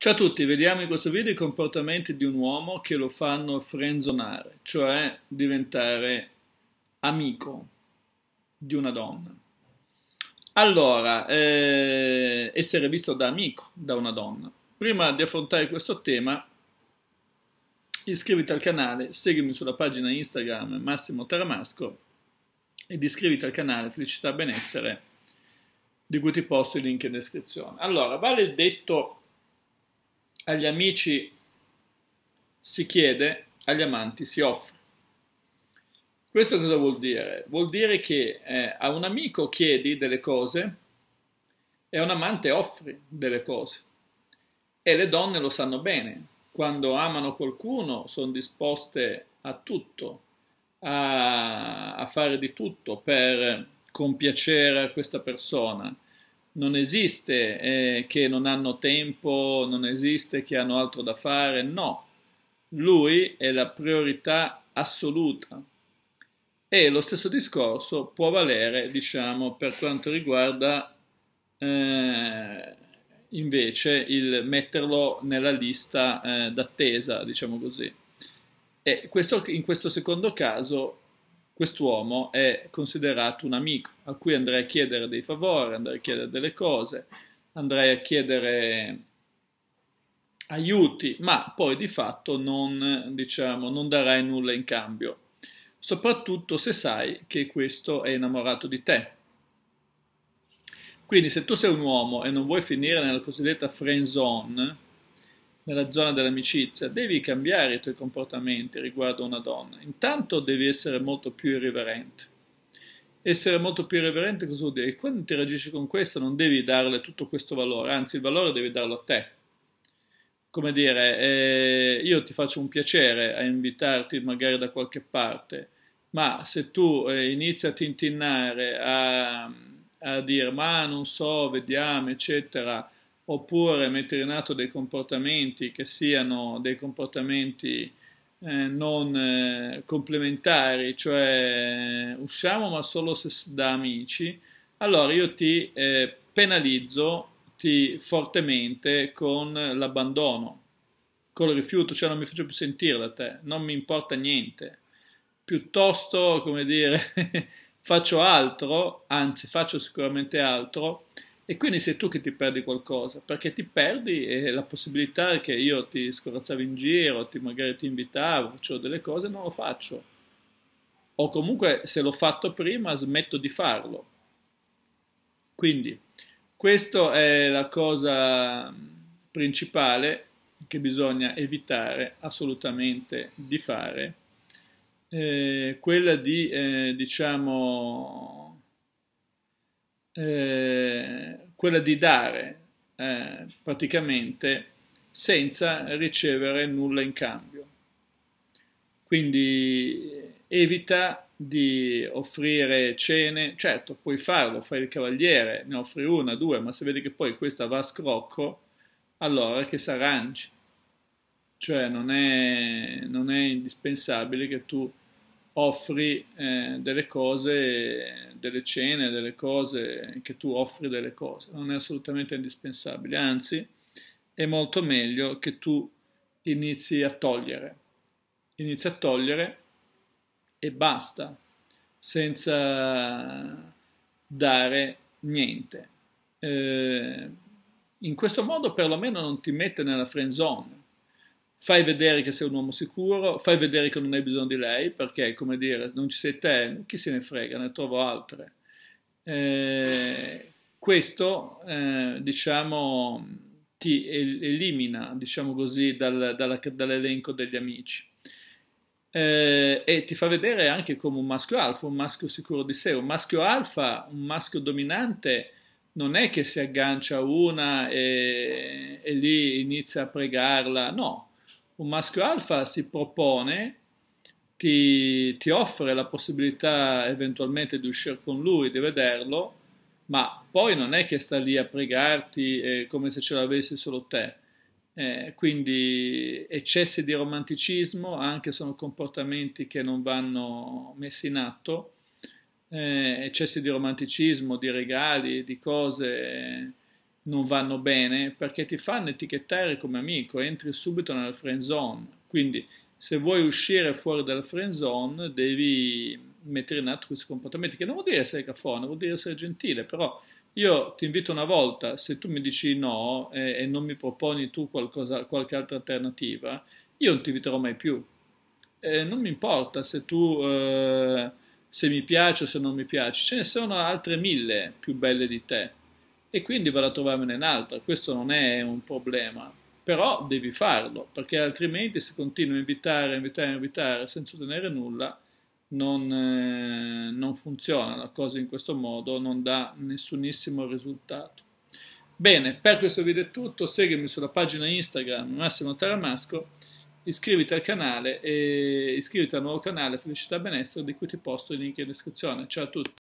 Ciao a tutti, vediamo in questo video i comportamenti di un uomo che lo fanno frenzonare, cioè diventare amico di una donna. Allora, eh, essere visto da amico da una donna. Prima di affrontare questo tema, iscriviti al canale, seguimi sulla pagina Instagram Massimo Taramasco ed iscriviti al canale Felicità Benessere, di cui ti posto il link in descrizione. Allora, vale detto agli amici si chiede, agli amanti si offre. Questo cosa vuol dire? Vuol dire che eh, a un amico chiedi delle cose e a un amante offri delle cose. E le donne lo sanno bene, quando amano qualcuno sono disposte a tutto, a, a fare di tutto per compiacere questa persona non esiste eh, che non hanno tempo, non esiste che hanno altro da fare, no. Lui è la priorità assoluta. E lo stesso discorso può valere, diciamo, per quanto riguarda eh, invece il metterlo nella lista eh, d'attesa, diciamo così. E questo, in questo secondo caso quest'uomo è considerato un amico a cui andrei a chiedere dei favori, andrei a chiedere delle cose, andrei a chiedere aiuti, ma poi di fatto non, diciamo, non darai nulla in cambio, soprattutto se sai che questo è innamorato di te. Quindi se tu sei un uomo e non vuoi finire nella cosiddetta friend zone, nella zona dell'amicizia, devi cambiare i tuoi comportamenti riguardo a una donna. Intanto devi essere molto più irriverente. Essere molto più irriverente cosa vuol dire? Che quando interagisci con questa non devi darle tutto questo valore, anzi il valore devi darlo a te. Come dire, eh, io ti faccio un piacere a invitarti magari da qualche parte, ma se tu eh, inizi a tintinnare, a, a dire ma non so, vediamo, eccetera, oppure mettere in atto dei comportamenti che siano dei comportamenti eh, non eh, complementari, cioè eh, usciamo ma solo se, da amici, allora io ti eh, penalizzo ti, fortemente con l'abbandono, con il rifiuto, cioè non mi faccio più sentire da te, non mi importa niente, piuttosto, come dire, faccio altro, anzi faccio sicuramente altro, e quindi sei tu che ti perdi qualcosa, perché ti perdi eh, la possibilità che io ti scorazzavo in giro, ti, magari ti invitavo, facevo delle cose, non lo faccio. O comunque se l'ho fatto prima smetto di farlo. Quindi questa è la cosa principale che bisogna evitare assolutamente di fare, eh, quella di, eh, diciamo, eh, quella di dare eh, praticamente senza ricevere nulla in cambio. Quindi eh, evita di offrire cene, certo puoi farlo, fai il cavaliere, ne offri una, due, ma se vedi che poi questa va a scrocco, allora che s'arrangi. Cioè non è, non è indispensabile che tu offri eh, delle cose, delle cene, delle cose, che tu offri delle cose. Non è assolutamente indispensabile, anzi è molto meglio che tu inizi a togliere. Inizi a togliere e basta, senza dare niente. Eh, in questo modo perlomeno non ti mette nella friend zone, fai vedere che sei un uomo sicuro, fai vedere che non hai bisogno di lei, perché, come dire, non ci sei te, chi se ne frega, ne trovo altre. Eh, questo, eh, diciamo, ti elimina, diciamo così, dal, dalla, dall'elenco degli amici. Eh, e ti fa vedere anche come un maschio alfa, un maschio sicuro di sé, un maschio alfa, un maschio dominante non è che si aggancia a una e, e lì inizia a pregarla, no, un maschio alfa si propone, ti, ti offre la possibilità eventualmente di uscire con lui, di vederlo, ma poi non è che sta lì a pregarti eh, come se ce l'avessi solo te. Eh, quindi eccessi di romanticismo anche sono comportamenti che non vanno messi in atto, eh, eccessi di romanticismo, di regali, di cose non vanno bene perché ti fanno etichettare come amico, entri subito nella friend zone. Quindi se vuoi uscire fuori dalla friend zone devi mettere in atto questi comportamenti, che non vuol dire essere caffone, vuol dire essere gentile, però io ti invito una volta, se tu mi dici no eh, e non mi proponi tu qualcosa, qualche altra alternativa, io non ti inviterò mai più. Eh, non mi importa se tu... Eh, se mi piace o se non mi piace, ce ne sono altre mille più belle di te e quindi vado a trovarmene un'altra, questo non è un problema, però devi farlo, perché altrimenti se continui a invitare, invitare, invitare senza ottenere nulla, non, eh, non funziona la cosa in questo modo, non dà nessunissimo risultato. Bene, per questo video è tutto, seguimi sulla pagina Instagram Massimo Taramasco, iscriviti al canale e iscriviti al nuovo canale Felicità Benessere di cui ti posto i link in descrizione. Ciao a tutti!